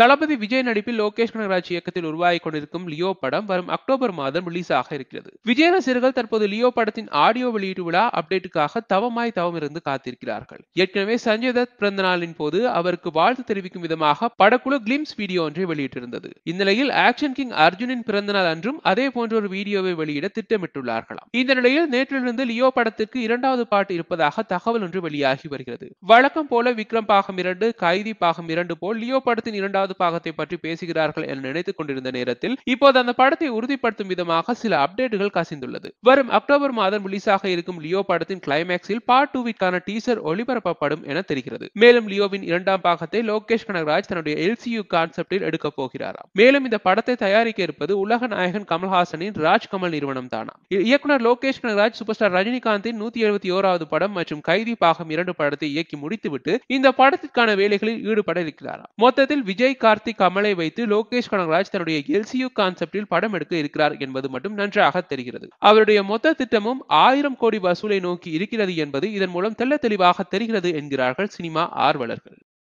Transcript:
தளபதி விஜய் நடிப்பில் லோகேஷ் கனகராஜ் இயக்கத்தில் உருவாகி கொண்டிருக்கும் லியோ படம் வரும் அக்டோபர் மாதம் ரிலீஸ் ஆக இருக்கிறது விஜய் ரசிகர்கள் தற்போது லியோ படத்தின் ஆடியோ வெளியீட்டு விழா அப்டேட்டுக்காக தவமாய் தவம் இருந்து காத்திருக்கிறார்கள் ஏற்கனவே சஞ்சய் தத் பிறந்த நாளின் போது அவருக்கு வாழ்த்து தெரிவிக்கும் விதமாக படக்குழு கிளிம்ஸ் வீடியோ ஒன்றை வெளியிட்டிருந்தது இந்நிலையில் ஆக்ஷன் கிங் அர்ஜுனின் பிறந்தநாள் அன்றும் அதே போன்ற ஒரு வீடியோவை வெளியிட திட்டமிட்டுள்ளார்களாம் இந்த நிலையில் நேற்றிலிருந்து லியோ படத்திற்கு இரண்டாவது பாட்டு இருப்பதாக தகவல் ஒன்று வெளியாகி வருகிறது வழக்கம் போல விக்ரம் பாகம் இரண்டு கைதி பாகம் இரண்டு போல் லியோ படத்தின் இரண்டாவது இரண்டாவது பாகத்தை பற்றி பேசுகிறார்கள் என நினைத்துக் கொண்டிருந்த நேரத்தில் இப்போது அந்த படத்தை உறுதிப்படுத்தும் விதமாக சில அப்டேட்டுகள் கசிந்துள்ளது வரும் அக்டோபர் மாதம் ரிலீஸாக இருக்கும் லியோ படத்தின் கிளைமேக்ஸில் பார்ட் டூவிற்கான டீசர் ஒளிபரப்பப்படும் என தெரிகிறது மேலும் லியோவின் இரண்டாம் பாகத்தை லோகேஷ் கனகராஜ் தன்னுடைய எல்சியு கான்செப்டில் எடுக்கப் போகிறாராம் மேலும் இந்த படத்தை தயாரிக்க இருப்பது உலக நாயகன் கமல்ஹாசனின் ராஜ்கமல் நிறுவனம் தானா இயக்குனர் லோகேஷ் கனகராஜ் சூப்பர் ஸ்டார் ரஜினிகாந்தின் நூத்தி எழுபத்தி ஓராவது படம் மற்றும் கைதி பாகம் இரண்டு படத்தை இயக்கி முடித்துவிட்டு இந்த படத்திற்கான வேலைகளில் ஈடுபட இருக்கிறாராம் மொத்தத்தில் விஜய் கார்த்திக் கமலை வைத்து லோகேஷ் கனகராஜ் தன்னுடைய எல்சியு கான்செப்டில் படம் எடுக்க இருக்கிறார் என்பது மட்டும் நன்றாக தெரிகிறது அவருடைய மொத்த திட்டமும் ஆயிரம் கோடி வசூலை நோக்கி இருக்கிறது என்பது இதன் மூலம் தெள்ள தெளிவாக தெரிகிறது என்கிறார்கள் சினிமா ஆர்வலர்கள்